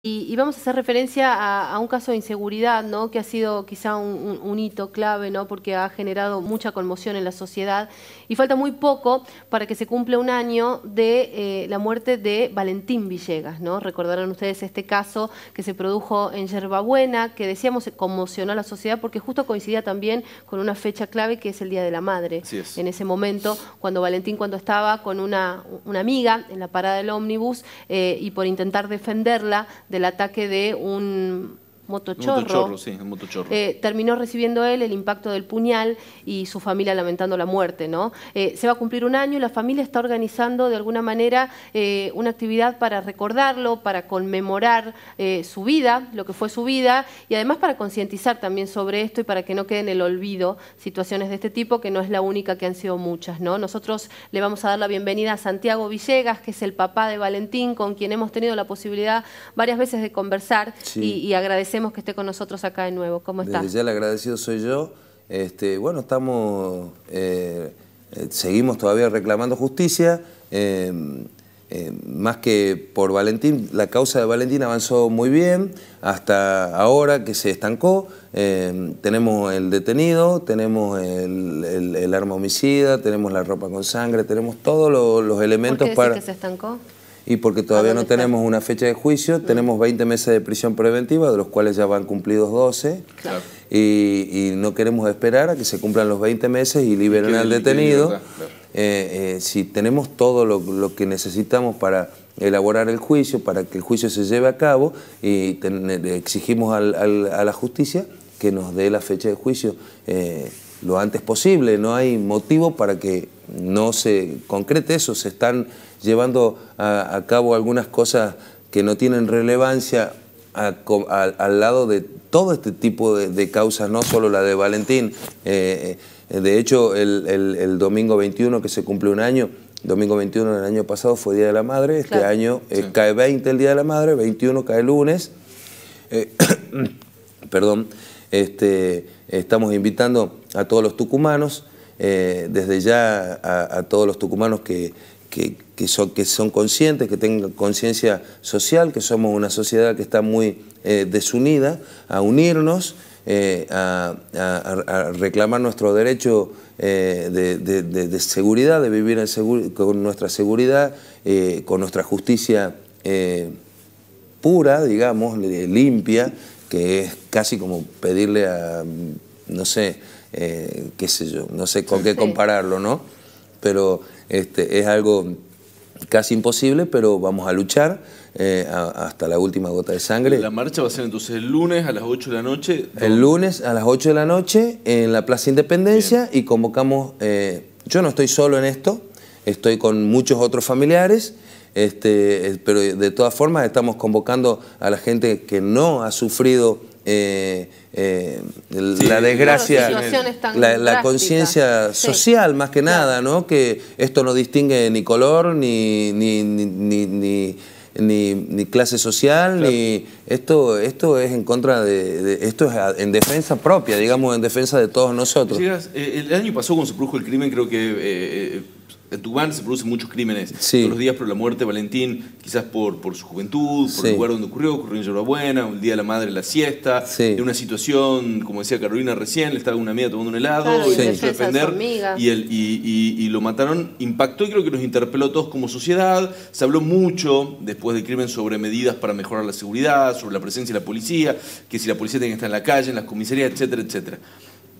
Y, vamos a hacer referencia a, un caso de inseguridad, ¿no? que ha sido quizá un, hito clave, ¿no? porque ha generado mucha conmoción en la sociedad. Y falta muy poco para que se cumpla un año de eh, la muerte de Valentín Villegas. ¿no? Recordarán ustedes este caso que se produjo en Yerbabuena, que decíamos conmocionó a la sociedad porque justo coincidía también con una fecha clave que es el Día de la Madre. En ese momento, cuando Valentín cuando estaba con una, amiga en la parada del ómnibus eh, y por intentar defenderla, del ataque de un motochorro. Eh, terminó recibiendo él el impacto del puñal y su familia lamentando la muerte. ¿no? Eh, se va a cumplir un año y la familia está organizando de alguna manera eh, una actividad para recordarlo, para conmemorar su vida, lo que fue su vida, y además para concientizar también sobre esto y para que no quede en el olvido situaciones de este tipo, que no es la única que han sido muchas. ¿no? Nosotros le vamos a dar la bienvenida a Santiago Villegas, que es el papá de Valentín, con quien hemos tenido la posibilidad varias veces de conversar y, y agradecer que esté con nosotros acá de nuevo. ¿Cómo está? Desde ya el agradecido soy yo. Este, bueno, estamos, eh, eh, seguimos todavía reclamando justicia. Eh, más que por Valentín, la causa de Valentín avanzó muy bien hasta ahora que se estancó. tenemos el detenido, tenemos el, arma homicida, tenemos la ropa con sangre, tenemos todos los elementos ¿Por qué para. que se estancó? y porque todavía no tenemos una fecha de juicio, tenemos 20 meses de prisión preventiva, de los cuales ya van cumplidos 12, y, no queremos esperar a que se cumplan los 20 meses y liberen al detenido. Eh, eh, si tenemos todo lo, que necesitamos para elaborar el juicio, para que el juicio se lleve a cabo, y exigimos a la justicia que nos dé la fecha de juicio. Eh, lo antes posible. No hay motivo para que no se concrete eso. Se están llevando a, cabo algunas cosas que no tienen relevancia al lado de todo este tipo de, causas, no solo la de Valentín. Eh, eh, de hecho, el, domingo 21, que se cumple un año, domingo 21 del año pasado fue Día de la Madre, este año eh, cae 20 el Día de la Madre, 21 cae lunes. perdón, este, estamos invitando a todos los tucumanos, eh, desde ya a, todos los tucumanos que, son, que son, conscientes, que tengan conciencia social, que somos una sociedad que está muy eh, desunida, a unirnos, eh, a, reclamar nuestro derecho de, seguridad, de vivir en con nuestra seguridad, con nuestra justicia pura, digamos, limpia, que es casi como pedirle a, no sé, eh, qué sé yo, no sé con qué compararlo, ¿no? Pero este, es algo casi imposible, pero vamos a luchar eh, hasta la última gota de sangre. La marcha va a ser entonces el lunes a las 8 de la noche. El lunes a las 8 de la noche en la Plaza Independencia y convocamos, eh, yo no estoy solo en esto, estoy con muchos otros familiares. Este, pero de todas formas estamos convocando a la gente que no ha sufrido eh, eh, la desgracia, la, conciencia social más que nada, ¿no? que esto no distingue ni color, ni, ni, clase social, ni esto, esto es en contra de, esto es en defensa propia, digamos, en defensa de todos nosotros. Eh, el año pasado con su produjo el crimen, creo que en Tubán se producen muchos crímenes todos los días por la muerte de Valentín, quizás por, su juventud, por el lugar donde ocurrió, ocurrió en Llorabuena, un día de la madre, en la siesta, en una situación, como decía Carolina recién, le estaba una amiga tomando un helado y se hizo defender y, lo mataron, impactó y creo que nos interpeló a todos como sociedad, se habló mucho después del crimen sobre medidas para mejorar la seguridad, sobre la presencia de la policía, que si la policía tiene que estar en la calle, en las comisarías, etcétera, etcétera.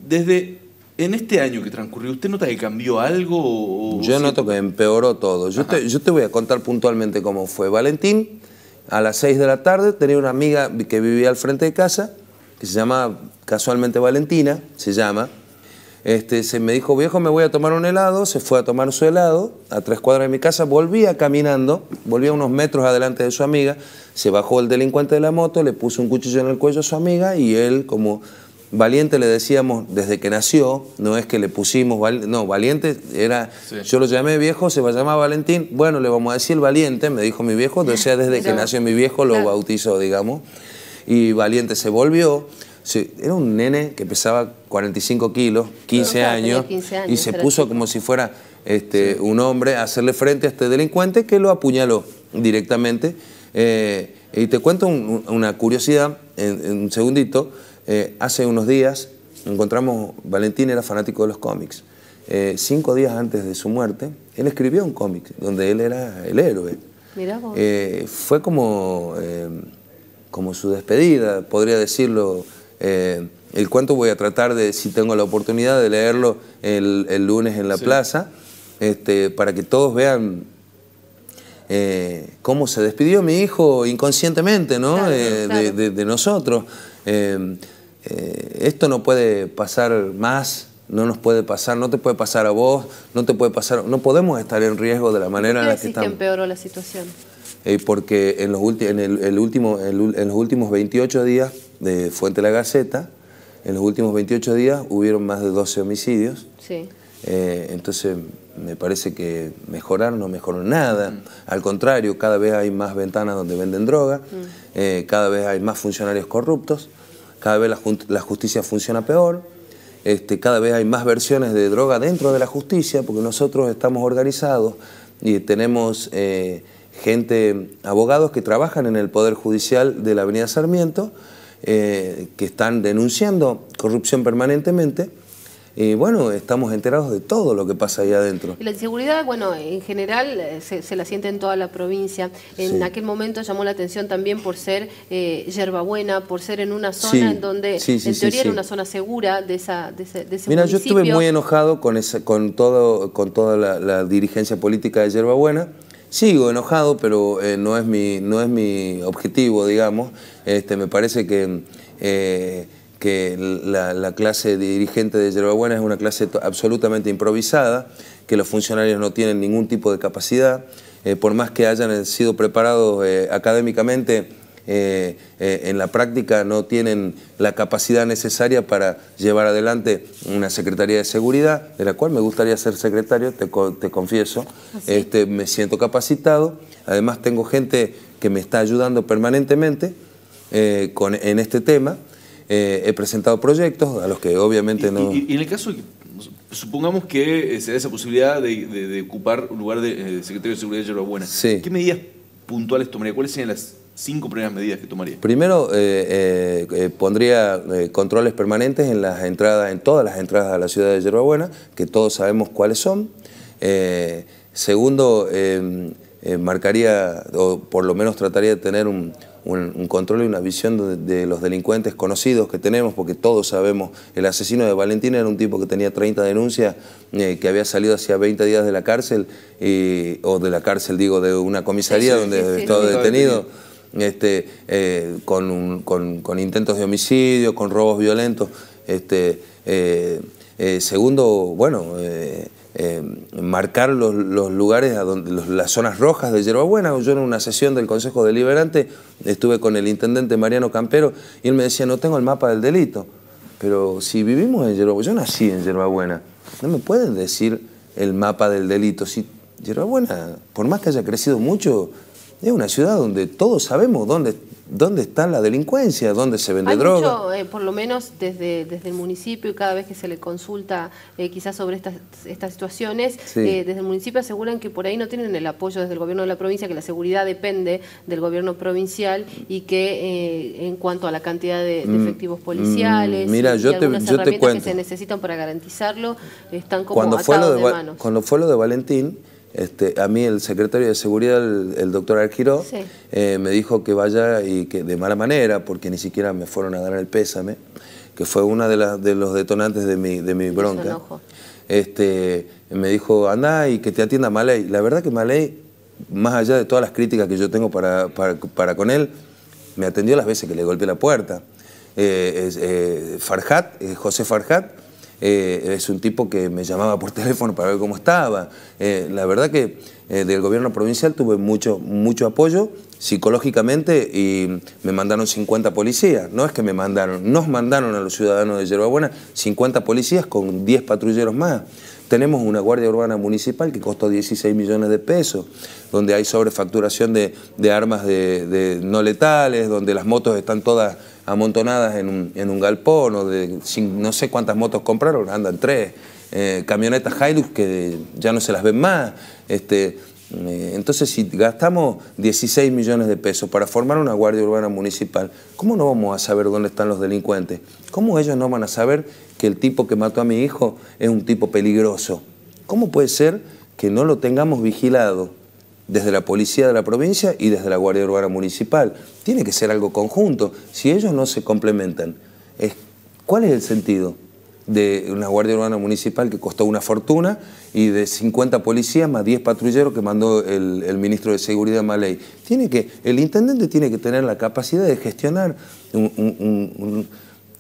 Desde en este año que transcurrió, ¿usted nota que cambió algo? yo noto que empeoró todo. Yo te, voy a contar puntualmente cómo fue. Valentín, a las 6 de la tarde, tenía una amiga que vivía al frente de casa, que se llama casualmente Valentina, se llama. Este, se me dijo, viejo, me voy a tomar un helado. Se fue a tomar su helado a tres cuadras de mi casa. Volvía caminando, volvía unos metros adelante de su amiga. Se bajó el delincuente de la moto, le puso un cuchillo en el cuello a su amiga y él, como Valiente le decíamos desde que nació, no es que le pusimos, no, Valiente era, yo lo llamé viejo, se va a llamar Valentín, bueno, le vamos a decir Valiente, me dijo mi viejo, o sea, desde que nació mi viejo lo bautizó, digamos, y Valiente se volvió, era un nene que pesaba 45 kilos, 15, años, y se puso como si fuera este, un hombre a hacerle frente a este delincuente que lo apuñaló directamente. Eh, y te cuento una curiosidad en un segundito. Eh, hace unos días encontramos, Valentín era fanático de los cómics. Eh, cinco días antes de su muerte, él escribió un cómic donde él era el héroe. Eh, fue como, como su despedida, podría decirlo. el cuento voy a tratar de, si tengo la oportunidad, de leerlo el, lunes en la plaza, este, para que todos vean cómo se despidió mi hijo inconscientemente ¿no? De, de, nosotros. Eh, esto no puede pasar más, no nos puede pasar, no te puede pasar a vos, no te puede pasar, no podemos estar en riesgo de la manera en la que estamos. que empeoró la situación? Eh, porque en los, en, el, último, en los últimos 28 días de Fuente La Gaceta, en los últimos 28 días hubieron más de 12 homicidios. Sí. Eh, entonces me parece que mejorar no mejoró nada. Mm. Al contrario, cada vez hay más ventanas donde venden droga, mm. cada vez hay más funcionarios corruptos cada vez la, justicia funciona peor, este, cada vez hay más versiones de droga dentro de la justicia, porque nosotros estamos organizados y tenemos eh, gente, abogados que trabajan en el Poder Judicial de la Avenida Sarmiento, eh, que están denunciando corrupción permanentemente y eh, bueno, estamos enterados de todo lo que pasa ahí adentro. Y la inseguridad, bueno, en general eh, se, la siente en toda la provincia. En aquel momento llamó la atención también por ser eh, yerbabuena, por ser en una zona en donde, en teoría, era una zona segura de, esa, de ese, municipio. Mira, yo estuve muy enojado con, esa, con, todo, con toda la, dirigencia política de yerbabuena. Sigo enojado, pero eh, no, es mi, no es mi objetivo, digamos. Este, me parece que que la, clase dirigente de Yerbabuena es una clase absolutamente improvisada, que los funcionarios no tienen ningún tipo de capacidad, eh, por más que hayan sido preparados eh, académicamente, eh, en la práctica no tienen la capacidad necesaria para llevar adelante una Secretaría de Seguridad, de la cual me gustaría ser secretario, te, confieso. ¿Ah, este, me siento capacitado, además tengo gente que me está ayudando permanentemente en este tema. Eh, he presentado proyectos a los que obviamente no... Y, en el caso, supongamos que eh, se da esa posibilidad de, ocupar un lugar eh, de secretario de Seguridad de Yerba sí. ¿qué medidas puntuales tomaría? ¿Cuáles serían las cinco primeras medidas que tomaría? Primero, pondría controles permanentes en las entradas, en todas las entradas a la ciudad de Buena, que todos sabemos cuáles son. segundo, em, marcaría, o por lo menos trataría de tener un, un, control y una visión de, los delincuentes conocidos que tenemos, porque todos sabemos, el asesino de Valentina era un tipo que tenía 30 denuncias, eh, que había salido hacía 20 días de la cárcel, o de la cárcel, digo, de una comisaría donde estaba detenido. Este, eh, con, intentos de homicidio, con robos violentos. Este, eh, segundo, bueno, eh, marcar los, lugares, las zonas rojas de Yerbabuena. Yo en una sesión del Consejo Deliberante estuve con el intendente Mariano Campero y él me decía, no tengo el mapa del delito, pero si vivimos en Yerbabuena, yo nací en Yerbabuena, no me pueden decir el mapa del delito. Si Yerbabuena, por más que haya crecido mucho, es una ciudad donde todos sabemos dónde ¿Dónde está la delincuencia? ¿Dónde se vende droga? Eh, por lo menos desde, desde el municipio y cada vez que se le consulta eh, quizás sobre estas, estas situaciones, eh, desde el municipio aseguran que por ahí no tienen el apoyo desde el gobierno de la provincia, que la seguridad depende del gobierno provincial y que en cuanto a la cantidad de, mm, efectivos policiales, mm, mira, yo que se necesitan para garantizarlo, están como cuando fue de, de manos. Cuando fue lo de Valentín, este, a mí el secretario de Seguridad, el, doctor Arquiro eh, me dijo que vaya y que de mala manera, porque ni siquiera me fueron a dar el pésame, que fue uno de, de los detonantes de mi, de mi bronca. Este, me dijo, anda y que te atienda Maley. La verdad que Maley, más allá de todas las críticas que yo tengo para, para, con él, me atendió las veces que le golpeé la puerta. Eh, eh Farhat, eh, José Farhat, eh, es un tipo que me llamaba por teléfono para ver cómo estaba. Eh, la verdad que eh, del gobierno provincial tuve mucho, mucho apoyo psicológicamente y me mandaron 50 policías. No es que me mandaron, nos mandaron a los ciudadanos de Buena 50 policías con 10 patrulleros más. Tenemos una Guardia Urbana Municipal que costó 16 millones de pesos, donde hay sobrefacturación de, armas no letales, donde las motos están todas amontonadas en un, galpón o de sin, no sé cuántas motos compraron, andan tres, eh, camionetas Hilux que ya no se las ven más. Este, eh, entonces, si gastamos 16 millones de pesos para formar una Guardia Urbana Municipal, ¿cómo no vamos a saber dónde están los delincuentes? ¿Cómo ellos no van a saber que el tipo que mató a mi hijo es un tipo peligroso? ¿Cómo puede ser que no lo tengamos vigilado? desde la policía de la provincia y desde la Guardia Urbana Municipal. Tiene que ser algo conjunto. Si ellos no se complementan, ¿cuál es el sentido? de una Guardia Urbana Municipal que costó una fortuna y de 50 policías más 10 patrulleros que mandó el, ministro de Seguridad Maley. Tiene que, el intendente tiene que tener la capacidad de gestionar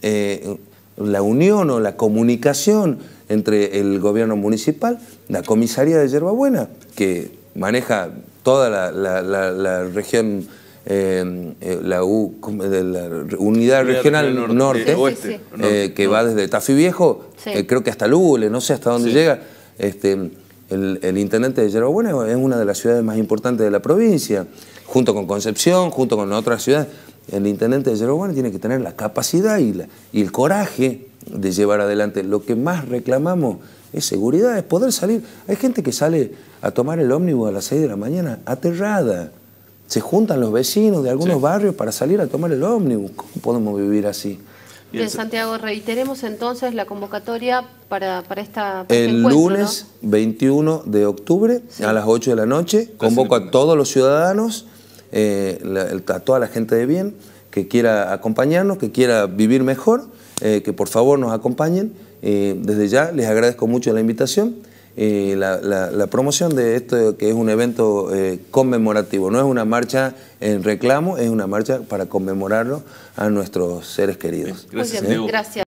eh, la unión o la comunicación entre el gobierno municipal, la comisaría de Yerbabuena, que maneja toda la, región, eh, eh, la, Unidad, Regional Norte, eh, que va desde Tafí Viejo, creo que hasta Lule, no sé hasta dónde llega. Este, el, intendente de Yerobuena es una de las ciudades más importantes de la provincia, junto con Concepción, junto con otras ciudades. El intendente de Yerobuena tiene que tener la capacidad y el coraje de llevar adelante. Lo que más reclamamos es seguridad, es poder salir. Hay gente que sale a tomar el ómnibus a las 6 de la mañana aterrada. Se juntan los vecinos de algunos barrios para salir a tomar el ómnibus. ¿Cómo podemos vivir así? en Santiago, reiteremos entonces la convocatoria para, esta... Este el lunes 21 de octubre a las 8 de la noche. Convoco a todos los ciudadanos, eh, a toda la gente de bien que quiera acompañarnos, que quiera vivir mejor, eh, que por favor nos acompañen. Eh, desde ya les agradezco mucho la invitación. y eh, la, promoción de esto que es un evento eh, conmemorativo, no es una marcha en reclamo, es una marcha para conmemorarlo a nuestros seres queridos. Gracias. Gracias.